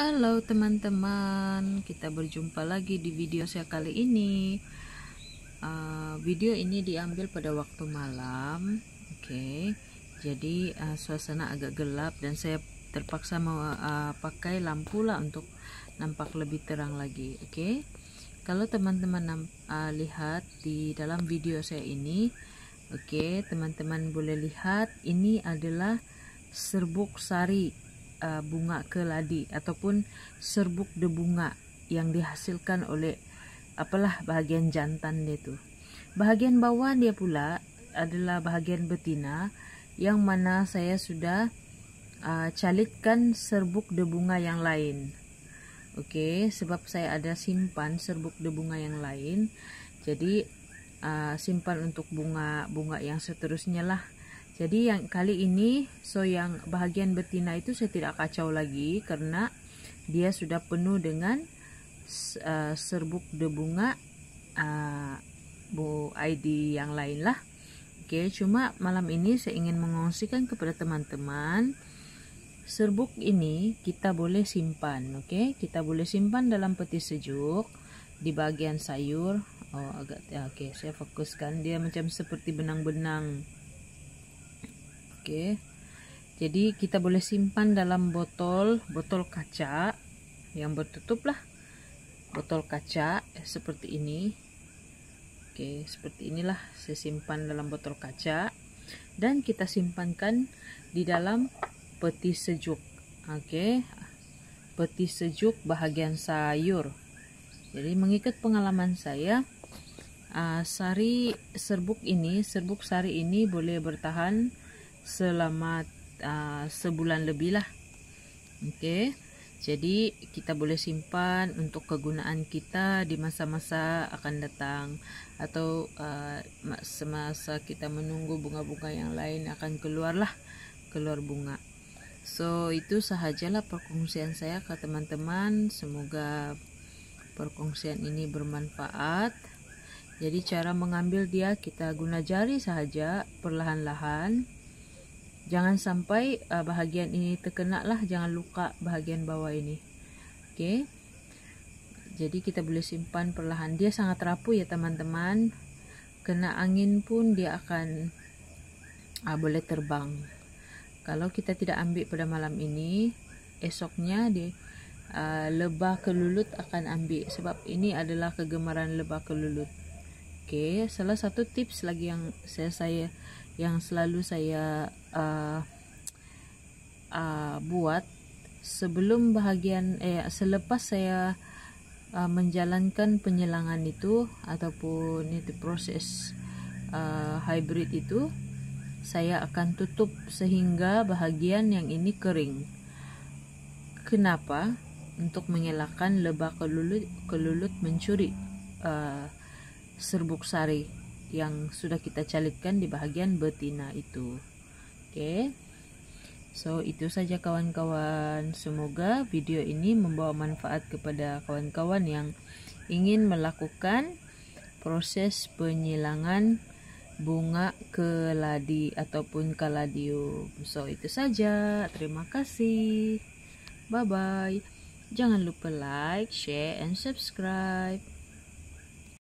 Halo teman-teman, kita berjumpa lagi di video saya kali ini. Uh, video ini diambil pada waktu malam, oke. Okay. Jadi uh, suasana agak gelap dan saya terpaksa mau uh, pakai lampu lah untuk nampak lebih terang lagi, oke. Okay. Kalau teman-teman uh, lihat di dalam video saya ini, oke, okay, teman-teman boleh lihat ini adalah serbuk sari uh, bunga keladi ataupun serbuk debunga yang dihasilkan oleh apalah bahagian jantan dia tu. Bahagian bawah dia pula adalah bahagian betina yang mana saya sudah uh, calitkan serbuk debunga yang lain. Okey, sebab saya ada simpan serbuk debunga yang lain. Jadi uh, simpan untuk bunga-bunga yang seterusnya lah jadi yang kali ini so yang bahagian betina itu saya tidak kacau lagi karena dia sudah penuh dengan uh, serbuk debunga uh, bu ID yang lain lah oke okay, cuma malam ini saya ingin mengungsikan kepada teman-teman serbuk ini kita boleh simpan oke okay? kita boleh simpan dalam peti sejuk di bagian sayur oh agak ya, oke okay, saya fokuskan dia macam seperti benang-benang Oke. Jadi kita boleh simpan dalam botol, botol kaca yang bertutup lah. Botol kaca eh, seperti ini. Oke, seperti inilah saya simpan dalam botol kaca dan kita simpankan di dalam peti sejuk. Oke. Peti sejuk bahagian sayur. Jadi mengikut pengalaman saya uh, sari serbuk ini, serbuk sari ini boleh bertahan selama uh, sebulan lebih lah oke okay. jadi kita boleh simpan untuk kegunaan kita di masa-masa akan datang atau uh, semasa kita menunggu bunga-bunga yang lain akan keluar lah keluar bunga so itu sahajalah perkongsian saya ke teman-teman semoga perkongsian ini bermanfaat jadi cara mengambil dia kita guna jari saja perlahan-lahan jangan sampai uh, bahagian ini terkena lah jangan luka bahagian bawah ini oke jadi kita boleh simpan perlahan dia sangat rapuh ya teman-teman kena angin pun dia akan uh, boleh terbang kalau kita tidak ambil pada malam ini esoknya dia Uh, lebah kelulut akan ambil sebab ini adalah kegemaran lebah kelulut. Oke, okay. salah satu tips lagi yang saya saya yang selalu saya uh, uh, buat sebelum bahagian eh selepas saya uh, menjalankan penyelangan itu ataupun itu proses uh, hybrid itu saya akan tutup sehingga bahagian yang ini kering. Kenapa? Untuk mengelakkan lebah kelulut, kelulut mencuri uh, serbuk sari yang sudah kita calitkan di bagian betina itu oke so itu saja kawan-kawan semoga video ini membawa manfaat kepada kawan-kawan yang ingin melakukan proses penyilangan bunga keladi ataupun kaladium so itu saja terima kasih bye bye jangan lupa like share and subscribe